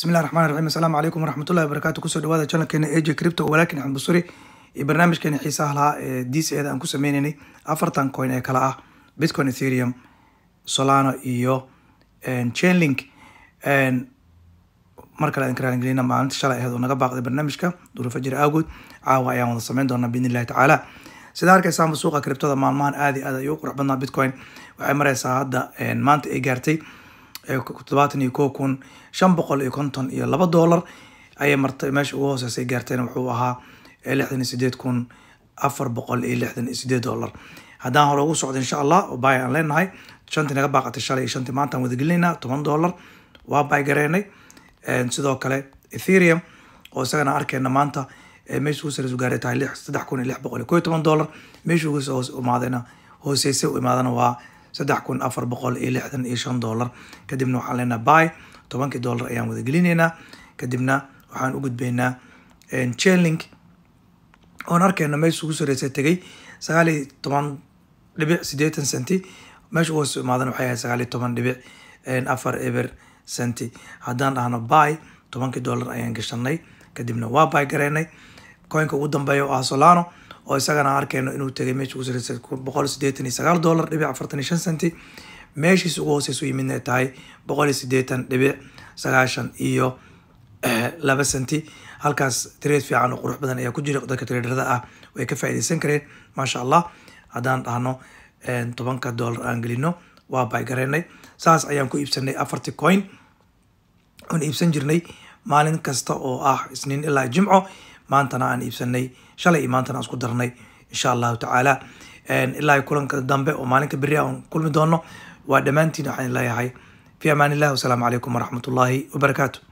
bismillahi raxmaan raxiim assalaamu calaykum waraxmatullahi wabarakaatu kusoo dhawaada channelkeena aj cripto walaakin axmed basuri iyo barnaamijkeena xiisaha lahaa ee dceeda aan ku e e e sameyneynay afartan coin ee kale ah bitcoin etherium solano iyo chainlink mar kale aankaraalgelina maalinta shalay aheed oo naga baaqday barnaamijka duruufo jir aagood caawa ayaan wada sameyn doonaa biidn illahi tacaala sidaa arkaysaanba suuqa criptoda maalmahan aad i aad ayuu qurux badnaa bitcoin waxay mareysaa hadda maanta ay gaartay toddobaatan iyo ko kun shan boqol iyo konton iyo laba dollar ayay martay meesha ugu hooseysay gaarteen wuxuu ahaa lixdan sideed kun afar boqol iyo lixdan sideed dollar haddaan hore ugu socdo insha allah bay aan leenahay shantii naga baaqatay shalay iyo shantii maanta aan wadagelinaynaa toban dollar waa bay gareynay sidoo kale etherium oo isagana arkayna maanta meesha ugu sareysa gaaray tahay saddex kun iyo lix boqol iyo ko iyo toban dollar meesha ugu imaadayna hooseysay u imaadana waa saddex kun afar boqol iyo lixdan iyo shan dollar kadibna waxaan leenaha by tobankii dollar ayaan wada kadibna waxaan u gudbeynaa chelink oon arkayna meesha ugu sareysay tegay sagaal iyo toban dhibic sideetan centi meesha u imaadana waxay ahayd sagaal iyo toban dhibic afar eber centi haddaan dhahno by tobankii dollar ayaan gashanay kadibna waa by garaynay coinka ugu dambeeya oo ah solano oo isagana arkayno inuu tegay meesha ugu sareysa boqol sideetan iyo sagaal dollar dhibic afartan iyo shan senti meeshiisa ugu hooseysa u yimidna ay tahay boqol iyo sideetan dhibic sagaashan iyo eh, laba senti halkaas trade fiican oo qurux badan ayaa ku jira dadka traderada ah way ka faaidaysan kareen maasha allah haddaan dhahno eh, tobanka dollar aan gelino waa baygareynay saas ayaan ku iibsanay afarti coin un iibsan jirnay maalin kasta oo ah isniin ilaa jimco maantana aan iibsanay shalay io maantana aan isku darnay insha allahu tacaala ilaa kulanka dambe oo maalinka beri aan kulmi doono waa dhammaantiin waxaan leeyahay fi amaan wasalaamu calaykum waraxmat ullaahi wabarakaatu